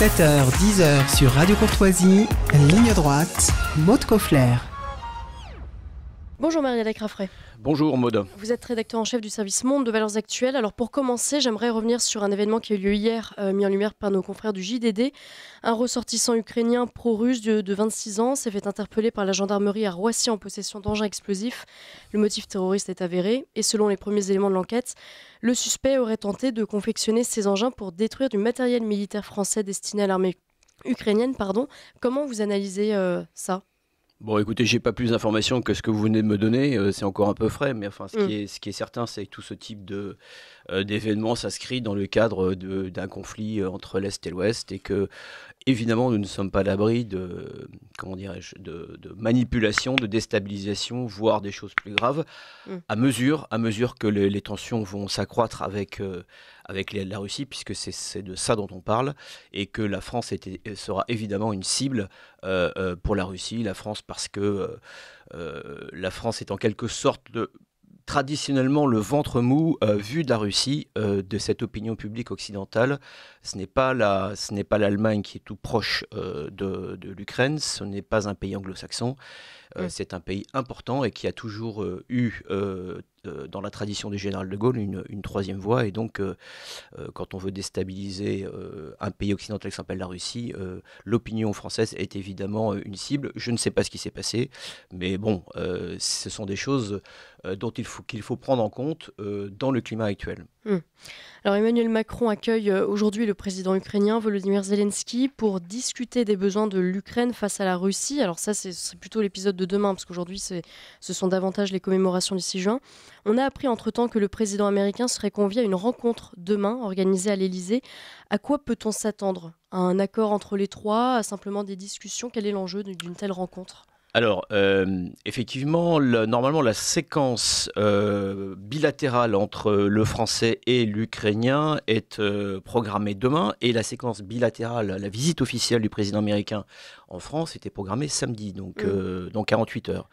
7h, 10h sur Radio Courtoisie, ligne droite, Maud Coffler. Bonjour Marie-Hélène Raffray. Bonjour Maud. Vous êtes rédacteur en chef du service Monde de Valeurs Actuelles. Alors pour commencer, j'aimerais revenir sur un événement qui a eu lieu hier, euh, mis en lumière par nos confrères du JDD. Un ressortissant ukrainien pro-russe de, 26 ans s'est fait interpeller par la gendarmerie à Roissy en possession d'engins explosifs. Le motif terroriste est avéré et selon les premiers éléments de l'enquête, le suspect aurait tenté de confectionner ces engins pour détruire du matériel militaire français destiné à l'armée ukrainienne. Pardon. Comment vous analysez euh, ça Bon, écoutez, j'ai pas plus d'informations que ce que vous venez de me donner. Euh, c'est encore un peu frais, mais enfin, ce, qui, mm. est, ce qui est certain, c'est que tout ce type de, euh, d'événements s'inscrit dans le cadre d'un conflit euh, entre l'Est et l'Ouest et que évidemment nous ne sommes pas à l'abri de, comment dirais de, de, manipulation, de déstabilisation, voire des choses plus graves mm. à, mesure, à mesure que les, tensions vont s'accroître avec, euh, avec la Russie, puisque c'est de ça dont on parle, et que la France était, sera évidemment une cible pour la Russie, la France parce que la France est en quelque sorte traditionnellement le ventre mou euh, vu de la Russie, euh, de cette opinion publique occidentale. Ce n'est pas la, ce n'est pas l'Allemagne qui est tout proche euh, de, l'Ukraine. Ce n'est pas un pays anglo-saxon. C'est un pays important et qui a toujours eu euh, dans la tradition du général de Gaulle, une, troisième voie. Et donc, euh, euh, quand on veut déstabiliser un pays occidental qui s'appelle la Russie, l'opinion française est évidemment une cible. Je ne sais pas ce qui s'est passé, mais bon, ce sont des choses dont il faut, qu'il faut prendre en compte dans le climat actuel. Hum. Alors Emmanuel Macron accueille euh, aujourd'hui le président ukrainien Volodymyr Zelensky pour discuter des besoins de l'Ukraine face à la Russie. Alors ça, c'est plutôt l'épisode de demain, parce qu'aujourd'hui, ce sont davantage les commémorations du 6 juin. On a appris entre-temps que le président américain serait convié à une rencontre demain organisée à l'Élysée. À quoi peut-on s'attendre À un accord entre les trois, À simplement des discussions Quel est l'enjeu d'une telle rencontre alors, euh, effectivement, normalement, la séquence euh, bilatérale entre le français et l'ukrainien est euh, programmée demain et la séquence bilatérale, la visite officielle du président américain en France, était programmé samedi, donc mmh. euh, dans 48 heures.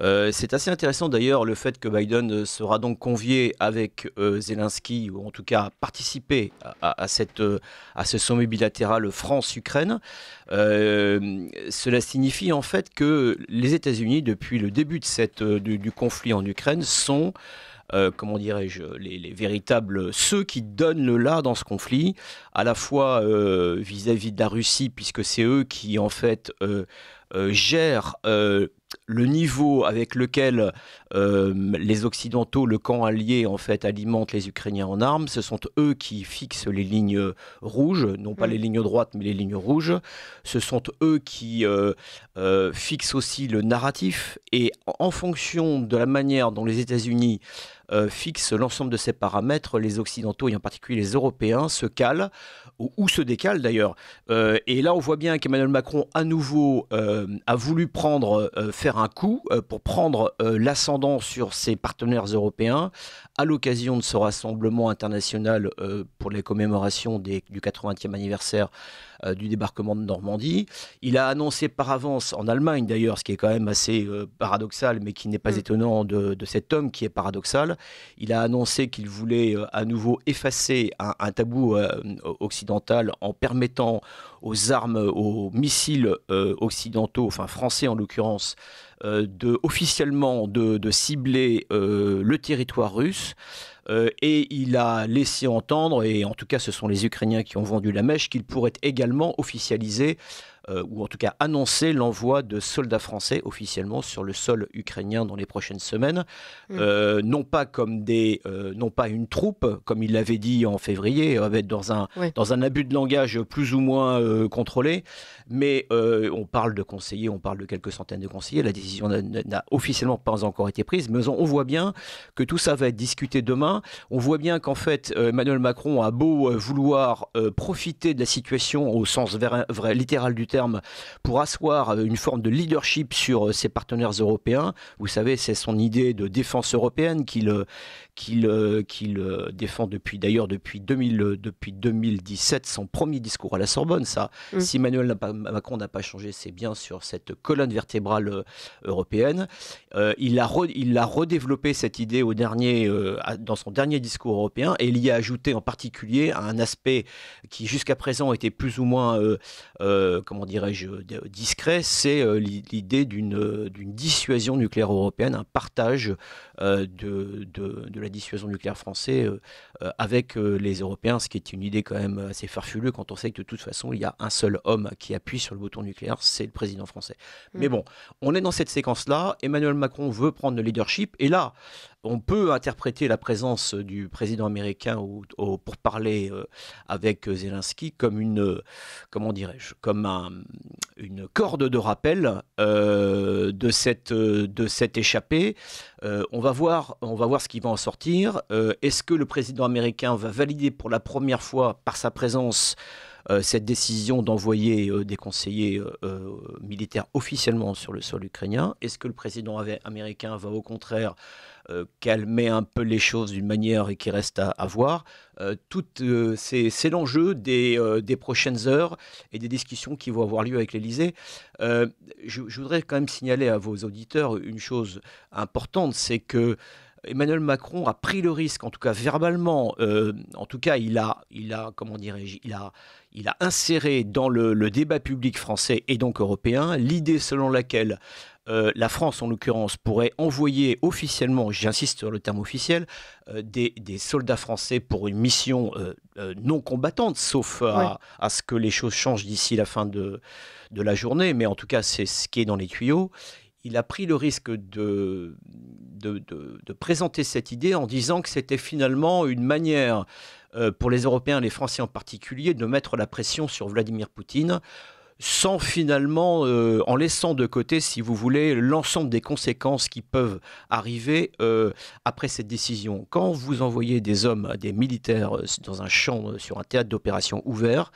Euh, c'est assez intéressant d'ailleurs le fait que Biden euh, sera donc convié avec Zelensky, ou en tout cas participer à, cette, à ce sommet bilatéral France-Ukraine. cela signifie en fait que les États-Unis, depuis le début de cette, du conflit en Ukraine, sont... Euh, comment dirais-je, les, véritables, ceux qui donnent le là dans ce conflit, à la fois euh, vis-à-vis de la Russie, puisque c'est eux qui, en fait, euh, gèrent le niveau avec lequel les Occidentaux, le camp allié, en fait, alimentent les Ukrainiens en armes, ce sont eux qui fixent les lignes rouges, non pas mm. les lignes droites, mais les lignes rouges. Ce sont eux qui fixent aussi le narratif. Et en fonction de la manière dont les États-Unis euh, fixe l'ensemble de ces paramètres, les Occidentaux et en particulier les Européens se calent, ou, se décalent d'ailleurs. Euh, et là, on voit bien qu'Emmanuel Macron, à nouveau, euh, a voulu prendre, faire un coup pour prendre l'ascendant sur ses partenaires européens à l'occasion de ce rassemblement international pour les commémorations du 80e anniversaire du débarquement de Normandie. Il a annoncé par avance, en Allemagne d'ailleurs, ce qui est quand même assez paradoxal, mais qui n'est pas mm. étonnant de cet homme qui est paradoxal, il a annoncé qu'il voulait euh, à nouveau effacer un, tabou euh, occidental en permettant aux armes, aux missiles euh, occidentaux, enfin français en l'occurrence, de officiellement de, cibler le territoire russe. et il a laissé entendre, et en tout cas ce sont les Ukrainiens qui ont vendu la mèche, qu'il pourrait également officialiser euh, ou en tout cas annoncer l'envoi de soldats français officiellement sur le sol ukrainien dans les prochaines semaines, mm. euh, non pas comme des, euh, non pas une troupe, comme il l'avait dit en février, avec dans un dans un abus de langage plus ou moins contrôlé, mais on parle de conseillers, on parle de quelques centaines de conseillers. La décision n'a officiellement pas encore été prise, mais on, voit bien que tout ça va être discuté demain. On voit bien qu'en fait Emmanuel Macron a beau vouloir profiter de la situation au sens vrai, littéral du terme pour asseoir euh, une forme de leadership sur euh, ses partenaires européens. Vous savez, c'est son idée de défense européenne qu'il euh, qu'il qu'il défend depuis d'ailleurs depuis 2000 depuis 2017 son premier discours à la Sorbonne. Ça, mm. si Emmanuel Macron n'a pas changé, c'est bien sur cette colonne vertébrale européenne. il a il redéveloppé cette idée au dernier dans son dernier discours européen et il y a ajouté en particulier un aspect qui jusqu'à présent était plus ou moins euh, comment dirais-je, euh, discret, c'est euh, l'idée euh, d'une dissuasion nucléaire européenne, un partage de, de, la dissuasion nucléaire française avec les Européens, ce qui est une idée quand même assez farfelue quand on sait que de toute façon, il y a un seul homme qui appuie sur le bouton nucléaire, c'est le président français. Mais hmm. bon, on est dans cette séquence-là, Emmanuel Macron veut prendre le leadership, et là, on peut interpréter la présence du président américain pour parler euh, avec Zelensky comme une, euh, comment dirais-je, comme une corde de rappel euh, de, cette, de cette échappée. on, va voir, on va voir ce qui va en sortir. Est-ce que le président américain va valider pour la première fois par sa présence cette décision d'envoyer des conseillers militaires officiellement sur le sol ukrainien Est-ce que le président américain va au contraire calmer euh, un peu les choses d'une manière qui reste à, voir. Euh, tout, euh, c'est, l'enjeu des, des, prochaines heures et des discussions qui vont avoir lieu avec l'Elysée. Je, voudrais quand même signaler à vos auditeurs une chose importante, c'est que Emmanuel Macron a pris le risque, en tout cas verbalement, en tout cas il a, il a, comment dirais-je, il a, il a inséré dans le, débat public français et donc européen l'idée selon laquelle euh, la France, en l'occurrence, pourrait envoyer officiellement, j'insiste sur le terme officiel, euh, des, soldats français pour une mission euh, non combattante, sauf à, ce que les choses changent d'ici la fin de, la journée, mais en tout cas, c'est ce qui est dans les tuyaux. Il a pris le risque de présenter cette idée en disant que c'était finalement une manière euh, pour les Européens, les Français en particulier, de mettre la pression sur Vladimir Poutine sans finalement, euh, en laissant de côté, si vous voulez, l'ensemble des conséquences qui peuvent arriver euh, après cette décision. Quand vous envoyez des hommes, des militaires dans un champ, sur un théâtre d'opération ouvert,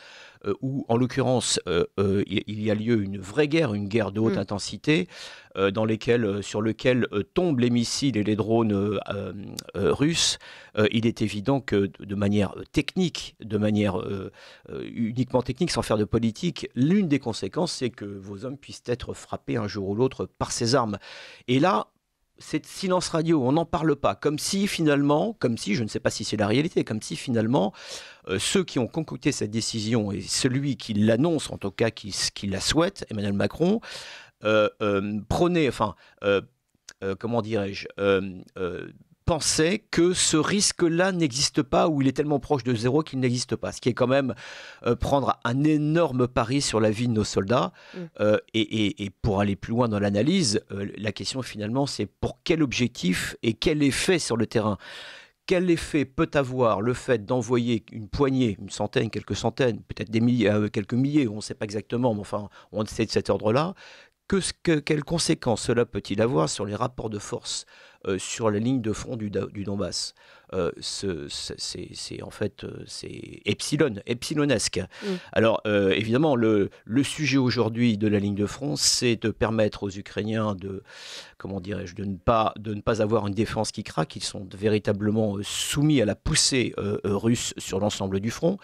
euh, où, en l'occurrence, euh, euh, il y a lieu une vraie guerre, une guerre de haute mm. intensité, dans sur lequel tombent les missiles et les drones russes, il est évident que, de manière technique, de manière uniquement technique, sans faire de politique, l'une des conséquences, c'est que vos hommes puissent être frappés un jour ou l'autre par ces armes. Et là, c'est silence radio, on n'en parle pas, comme si finalement, comme si, je ne sais pas si c'est la réalité, comme si finalement, euh, ceux qui ont concocté cette décision et celui qui l'annonce, en tout cas qui, la souhaite, Emmanuel Macron, euh, euh enfin, euh, comment dirais-je, pensait que ce risque-là n'existe pas ou il est tellement proche de zéro qu'il n'existe pas. Ce qui est quand même euh, prendre un énorme pari sur la vie de nos soldats. Mm. Euh, et, pour aller plus loin dans l'analyse, euh, la question finalement, c'est pour quel objectif et quel effet sur le terrain quel effet peut avoir le fait d'envoyer une poignée, une centaine, quelques centaines, peut-être des milliers, quelques milliers, on ne sait pas exactement, mais enfin, on sait de cet ordre-là, que, que, quelles conséquences cela peut-il avoir sur les rapports de force euh, sur la ligne de front du, Donbass. Euh, c'est en fait euh, c'est epsilon, epsilonesque. Mm. Alors évidemment, le, sujet aujourd'hui de la ligne de front, c'est de permettre aux Ukrainiens de, comment dirais-je, de ne pas de ne pas avoir une défense qui craque. Ils sont véritablement soumis à la poussée russe sur l'ensemble du front.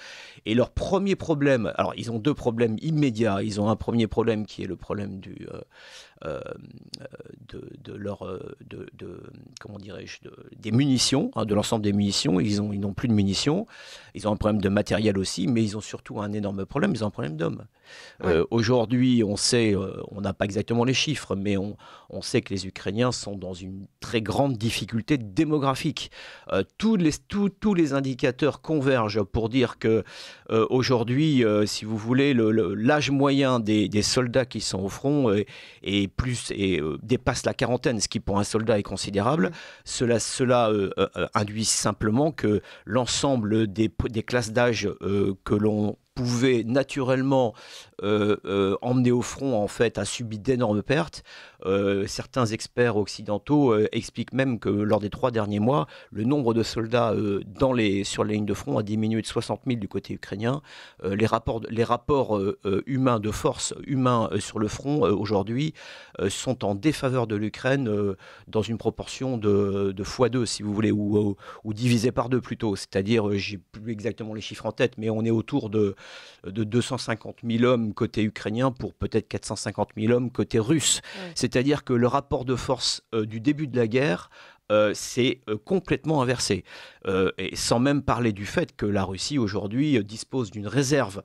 Et leur premier problème, alors ils ont deux problèmes immédiats. Ils ont un premier problème qui est le problème du de, de leur, euh, de, de comment dirais-je, des munitions, hein, de l'ensemble des munitions. Ils n'ont ils plus de munitions. Ils ont un problème de matériel aussi, mais ils ont surtout un énorme problème. Ils ont un problème d'hommes. Euh, aujourd'hui, on sait, euh, on n'a pas exactement les chiffres, mais on, on, sait que les Ukrainiens sont dans une très grande difficulté démographique. tous, les, tous les indicateurs convergent pour dire que aujourd'hui, si vous voulez, l'âge moyen des, des, soldats qui sont au front est, plus et dépasse la 40 ce qui pour un soldat est considérable. Mm. Cela, cela euh, euh, euh, induit simplement que l'ensemble des classes d'âge que l'on pouvait naturellement euh, euh, emmener au front en fait a subi d'énormes pertes. Euh, certains experts occidentaux expliquent même que lors des trois derniers mois, le nombre de soldats dans les, sur les lignes de front a diminué de 60 000 du côté ukrainien. les rapports, les rapports humains de force humains sur le front aujourd'hui sont en défaveur de l'Ukraine dans une proportion de, de x2 si vous voulez ou, ou, divisé par deux plutôt. C'est-à-dire, j'ai plus exactement les chiffres en tête, mais on est autour de euh, de 250 000 hommes côté ukrainien pour peut-être 450 000 hommes côté russe. C'est-à-dire que le rapport de force euh, du début de la guerre euh, s'est c'est complètement inversé. et sans même parler du fait que la Russie aujourd'hui dispose d'une réserve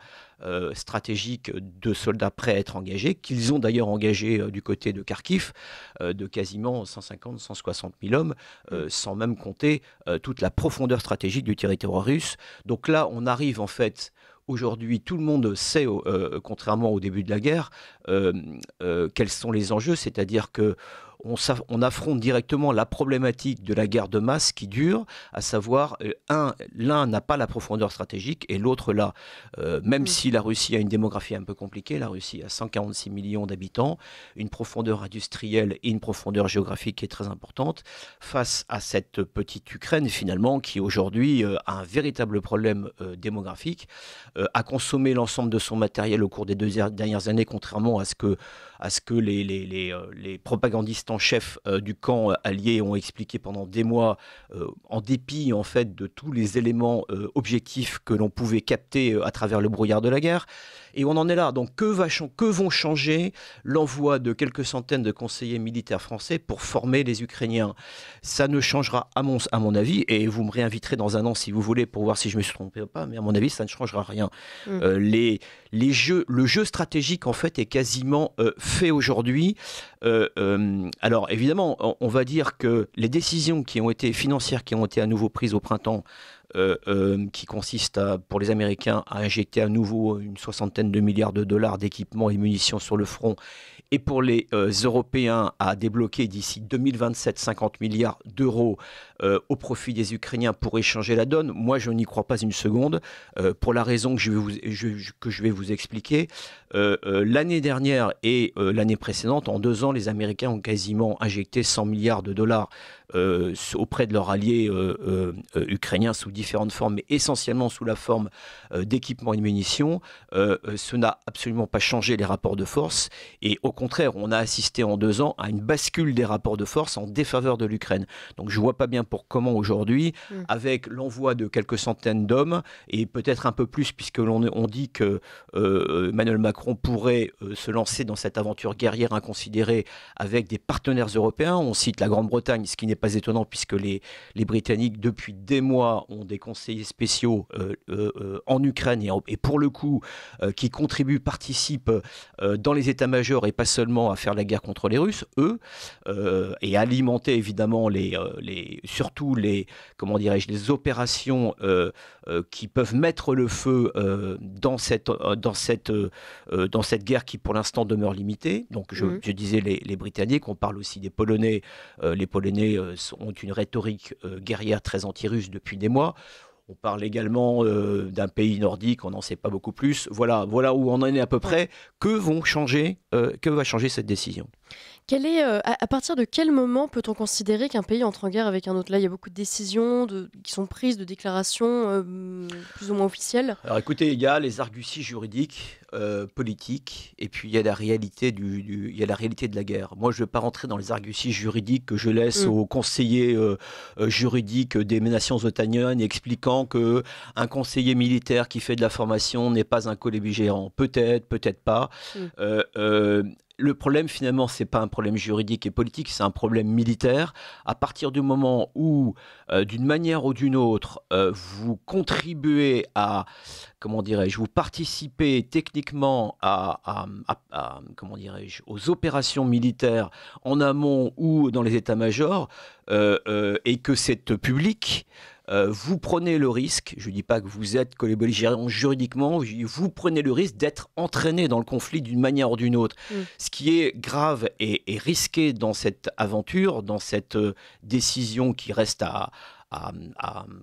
stratégique de soldats prêts à être engagés, qu'ils ont d'ailleurs engagés du côté de Kharkiv, de quasiment 150-160 000 hommes, mm. sans même compter toute la profondeur stratégique du territoire russe. Donc là, on arrive en fait Aujourd'hui, tout le monde sait, euh, euh, contrairement au début de la guerre, euh, quels sont les enjeux, c'est-à-dire que on, affronte directement la problématique de la guerre de masse qui dure, à savoir, euh, un, l'un n'a pas la profondeur stratégique et l'autre là. Euh, même mm. si la Russie a une démographie un peu compliquée, la Russie a 146 millions d'habitants, une profondeur industrielle et une profondeur géographique qui est très importante, face à cette petite Ukraine finalement qui aujourd'hui euh, a un véritable problème démographique, a consommé l'ensemble de son matériel au cours des deux dernières années, contrairement à ce que à ce que les, les, les, euh, propagandistes en chef euh, du camp euh, allié ont expliqué pendant des mois, en dépit en fait de tous les éléments objectifs que l'on pouvait capter à travers le brouillard de la guerre. Et on en est là. Donc que, va, que vont changer l'envoi de quelques centaines de conseillers militaires français pour former les Ukrainiens Ça ne changera à mon, à mon avis, et vous me réinviterez dans un an si vous voulez pour voir si je me suis trompé ou pas, mais à mon avis, ça ne changera rien. Mmh. les, les jeux, le jeu stratégique, en fait, est quasiment fait aujourd'hui euh, euh, alors évidemment, on, va dire que les décisions qui ont été financières, qui ont été à nouveau prises au printemps, euh, qui consistent à, pour les Américains à injecter à nouveau une soixantaine de milliards de dollars d'équipements et munitions sur le front, et pour les Européens à débloquer d'ici 2027 50 milliards d'euros au profit des Ukrainiens pour échanger la donne, moi je n'y crois pas une seconde, pour la raison que je vais vous, que je vais vous expliquer. l'année dernière et l'année précédente, en deux ans, les Américains ont quasiment injecté 100 milliards de dollars euh, auprès de leurs alliés euh, euh, ukrainiens sous différentes formes, mais essentiellement sous la forme d'équipements et de munitions, ce n'a absolument pas changé les rapports de force. Et au contraire, on a assisté en deux ans à une bascule des rapports de force en défaveur de l'Ukraine. Donc je ne vois pas bien pour comment aujourd'hui, mm. avec l'envoi de quelques centaines d'hommes, et peut-être un peu plus, puisque l'on on dit que Emmanuel Macron pourrait se lancer dans cette aventure guerrière inconsidérée avec des partenaires européens. On cite la Grande-Bretagne, ce qui n'est pas étonnant puisque les, les Britanniques, depuis des mois, ont des conseillers spéciaux euh, euh, euh, en Ukraine et, pour le coup, qui contribuent, participent dans les états-majors et pas seulement à faire la guerre contre les Russes, eux, et alimenter évidemment les, les surtout les, comment dirais-je, les opérations qui peuvent mettre le feu dans cette, dans cette, dans cette guerre qui pour l'instant demeure limitée. Donc je, mmh. disais les, Britanniques, on parle aussi des Polonais. les Polonais euh, ont une rhétorique euh, guerrière très anti-russe depuis des mois. On parle également euh, d'un pays nordique, on n'en sait pas beaucoup plus. Voilà, voilà où on en est à peu près. Que vont changer, que va changer cette décision euh, à, partir de quel moment peut-on considérer qu'un pays entre en guerre avec un autre Là, il y a beaucoup de décisions qui sont prises, de déclarations euh, plus ou moins officielles. Alors écoutez, il y a les arguties juridiques, euh, politiques, et puis il y, a la réalité de la guerre. Moi, je ne vais pas rentrer dans les arguties juridiques que je laisse mm. aux conseillers juridiques des nations otaniennes, expliquant que un conseiller militaire qui fait de la formation n'est pas un gérant. Peut-être, peut-être pas. Mm le problème finalement, c'est pas un problème juridique et politique, c'est un problème militaire. À partir du moment où, euh, d'une manière ou d'une autre, euh, vous contribuez à, comment dirais-je, vous participez techniquement à, comment dirais-je, aux opérations militaires en amont ou dans les états-majors, euh, et que c'est public. Euh, vous prenez le risque, je ne dis pas que vous êtes collébelligérant juridiquement, vous prenez le risque d'être entraîné dans le conflit d'une manière ou d'une autre. Mm. Ce qui est grave et, risqué dans cette aventure, dans cette euh, décision qui reste à,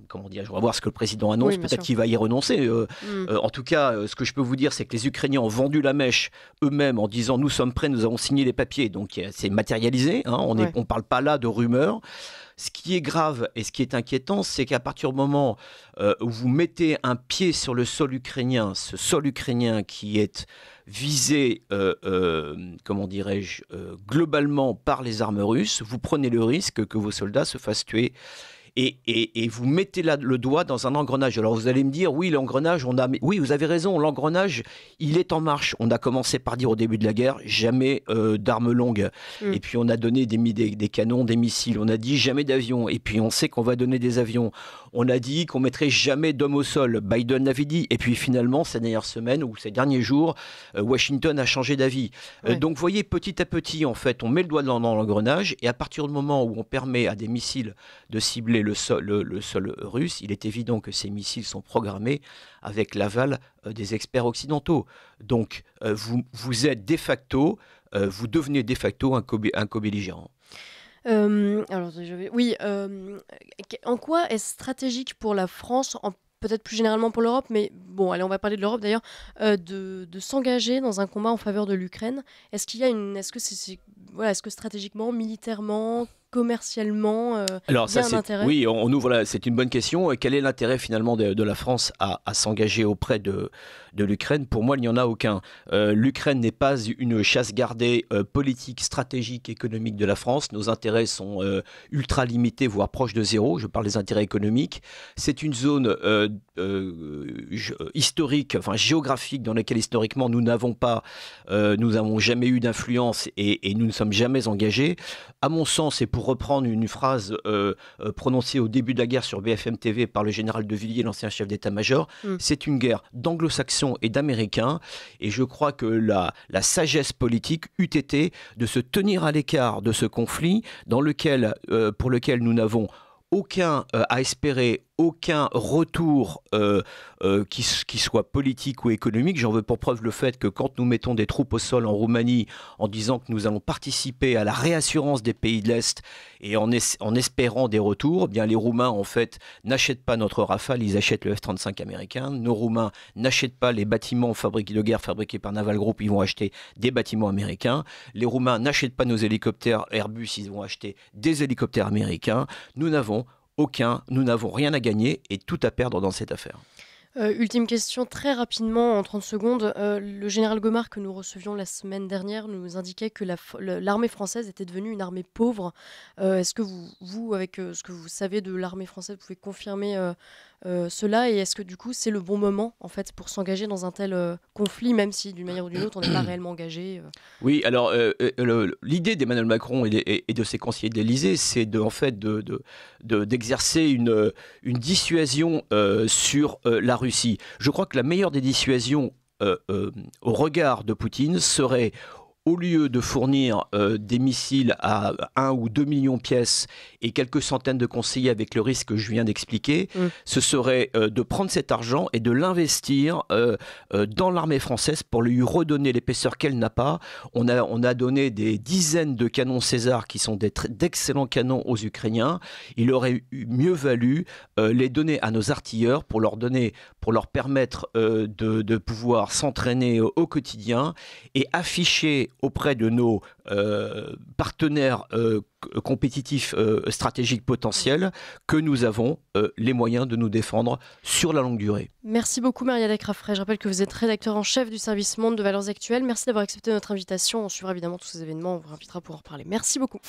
comment dire, je vais voir ce que le président annonce, peut-être qu'il va y renoncer. Euh, mm. en tout cas, ce que je peux vous dire, c'est que les Ukrainiens ont vendu la mèche eux-mêmes en disant nous sommes prêts, nous avons signé les papiers, donc c'est matérialisé. Hein, on ne parle pas là de rumeurs. Ce qui est grave et ce qui est inquiétant, c'est qu'à partir du moment euh, où vous mettez un pied sur le sol ukrainien, ce sol ukrainien qui est visé, euh, euh, comment dirais-je, globalement par les armes russes, vous prenez le risque que vos soldats se fassent tuer et, vous mettez le doigt dans un engrenage. Alors vous allez me dire, oui, l'engrenage, on a... Oui, vous avez raison, l'engrenage, il est en marche. On a commencé par dire au début de la guerre, jamais euh, d'armes longues. Mm. Et puis on a donné des, canons, des missiles. On a dit jamais d'avions. Et puis on sait qu'on va donner des avions. On a dit qu'on mettrait jamais d'hommes au sol. Biden l'avait dit. Et puis finalement, ces dernières semaines ou ces derniers jours, euh, Washington a changé d'avis. Euh, donc vous voyez, petit à petit, en fait, on met le doigt dans, dans l'engrenage. Et à partir du moment où on permet à des missiles de cibler le le sol, le, russe, il est évident que ces missiles sont programmés avec l'aval euh, des experts occidentaux. Donc euh, vous, vous êtes de facto, euh, vous devenez de facto un, co un hum, alors, Oui, hum, en quoi est-ce stratégique pour la France, peut-être plus généralement pour l'Europe, mais bon, allez, on va parler de l'Europe d'ailleurs, de, s'engager dans un combat en faveur de l'Ukraine Est-ce qu'il y a une... Est-ce que, c'est, voilà, est-ce que stratégiquement, militairement, commercialement euh, Alors, ça, c'est, Oui, on, ouvre c'est une bonne question. Euh, quel est l'intérêt finalement de, la France à, s'engager auprès de, de l'Ukraine Pour moi, il n'y en a aucun. Euh, L'Ukraine n'est pas une chasse gardée politique, stratégique, économique de la France. Nos intérêts sont ultra limités, voire proches de zéro. Je parle des intérêts économiques. C'est une zone historique, enfin géographique, dans laquelle historiquement nous n'avons pas, nous n'avons jamais eu d'influence et, et, nous ne sommes jamais engagés. À mon sens, et pour reprendre une phrase euh, euh, prononcée au début de la guerre sur BFM TV par le général de Villiers, l'ancien chef d'état-major, mm. c'est une guerre d'anglo-saxons et d'américains. Et je crois que la, la sagesse politique eût été de se tenir à l'écart de ce conflit dans lequel, euh, pour lequel nous n'avons aucun à espérer, aucun retour euh, euh, qui, soit politique ou économique. J'en veux pour preuve le fait que quand nous mettons des troupes au sol en Roumanie en disant que nous allons participer à la réassurance des pays de l'Est et en, espérant des retours, eh bien les Roumains en fait n'achètent pas notre Rafale, ils achètent le F-35 américain. Nos Roumains n'achètent pas les bâtiments fabriqués de guerre fabriqués par Naval Group, ils vont acheter des bâtiments américains. Les Roumains n'achètent pas nos hélicoptères Airbus, ils vont acheter des hélicoptères américains. Nous n'avons aucun. Nous n'avons rien à gagner et tout à perdre dans cette affaire. Euh, ultime question, très rapidement, en 30 secondes. Euh, le général Gomard que nous recevions la semaine dernière nous indiquait que l'armée française était devenue une armée pauvre. Euh, est-ce que vous, vous avec ce que vous savez de l'armée française, pouvez confirmer euh, cela et est-ce que du coup c'est le bon moment en fait pour s'engager dans un tel euh, conflit même si d'une manière ou d'une autre on n'est pas réellement engagé euh Oui, alors l'idée d'Emmanuel Macron et de, ses conseillers de l'Élysée, c'est de en fait d'exercer de, une, une dissuasion sur la Russie. Je crois que la meilleure des dissuasions au regard de Poutine serait au lieu de fournir euh, des missiles à 1 ou 2 millions de pièces et quelques centaines de conseillers avec le risque que je viens d'expliquer, mm. ce serait euh, de prendre cet argent et de l'investir euh, dans l'armée française pour lui redonner l'épaisseur qu'elle n'a pas. On a, on a donné des dizaines de canons César qui sont d'excellents canons aux Ukrainiens. Il aurait mieux valu les donner à nos artilleurs pour leur, donner, pour leur permettre de, de pouvoir s'entraîner au quotidien et afficher auprès de nos euh, partenaires euh, compétitifs euh, stratégiques potentiels que nous avons les moyens de nous défendre sur la longue durée. Merci beaucoup Marielle Craffray. Je rappelle que vous êtes rédacteur en chef du service Monde de Valeurs Actuelles. Merci d'avoir accepté notre invitation. On suivra évidemment tous ces événements. On vous invitera pour en parler. Merci beaucoup.